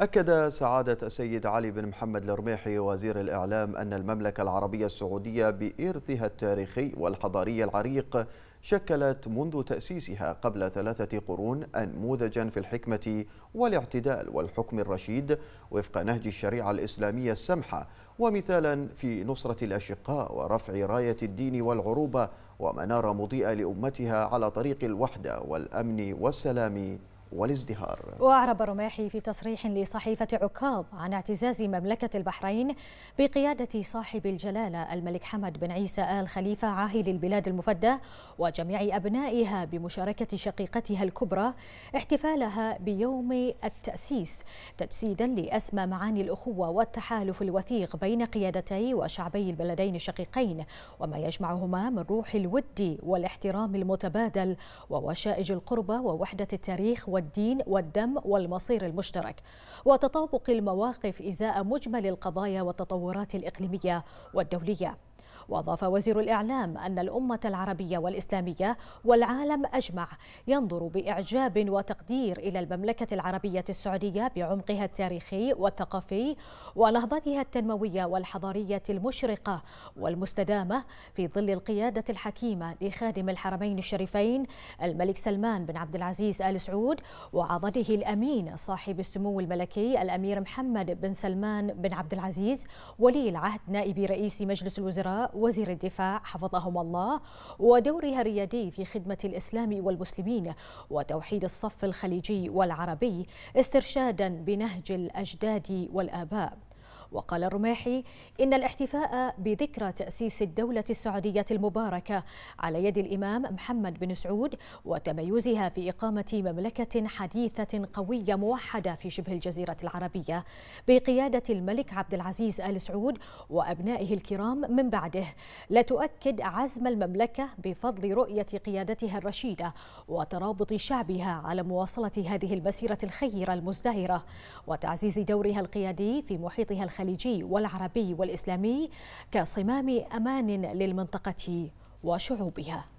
أكد سعادة السيد علي بن محمد الرميحي وزير الإعلام أن المملكة العربية السعودية بإرثها التاريخي والحضاري العريق شكلت منذ تأسيسها قبل ثلاثة قرون أنموذجا في الحكمة والاعتدال والحكم الرشيد وفق نهج الشريعة الإسلامية السمحة ومثالا في نصرة الأشقاء ورفع راية الدين والعروبة ومنارة مضيئة لأمتها على طريق الوحدة والأمن والسلام والازدهار وأعرب رماحي في تصريح لصحيفة عكاظ عن اعتزاز مملكة البحرين بقيادة صاحب الجلالة الملك حمد بن عيسى آل خليفة عاهل البلاد المفدى وجميع أبنائها بمشاركة شقيقتها الكبرى احتفالها بيوم التأسيس تجسيدا لأسمى معاني الأخوة والتحالف الوثيق بين قيادتي وشعبي البلدين الشقيقين وما يجمعهما من روح الود والاحترام المتبادل ووشائج القربة ووحدة التاريخ والدين والدم والمصير المشترك وتطابق المواقف إزاء مجمل القضايا والتطورات الإقليمية والدولية واضاف وزير الاعلام ان الامه العربيه والاسلاميه والعالم اجمع ينظر باعجاب وتقدير الى المملكه العربيه السعوديه بعمقها التاريخي والثقافي ونهضتها التنمويه والحضاريه المشرقه والمستدامه في ظل القياده الحكيمه لخادم الحرمين الشريفين الملك سلمان بن عبد العزيز ال سعود وعضده الامين صاحب السمو الملكي الامير محمد بن سلمان بن عبد العزيز ولي العهد نائب رئيس مجلس الوزراء وزير الدفاع حفظهم الله ودورها الريادي في خدمة الإسلام والمسلمين وتوحيد الصف الخليجي والعربي استرشادا بنهج الأجداد والآباء وقال الرماحي إن الاحتفاء بذكرى تأسيس الدولة السعودية المباركة على يد الإمام محمد بن سعود وتميزها في إقامة مملكة حديثة قوية موحدة في شبه الجزيرة العربية بقيادة الملك عبد العزيز آل سعود وأبنائه الكرام من بعده لتؤكد عزم المملكة بفضل رؤية قيادتها الرشيدة وترابط شعبها على مواصلة هذه المسيرة الخيرة المزدهرة وتعزيز دورها القيادي في محيطها الخليجي الخليجي والعربي والإسلامي كصمام أمان للمنطقة وشعوبها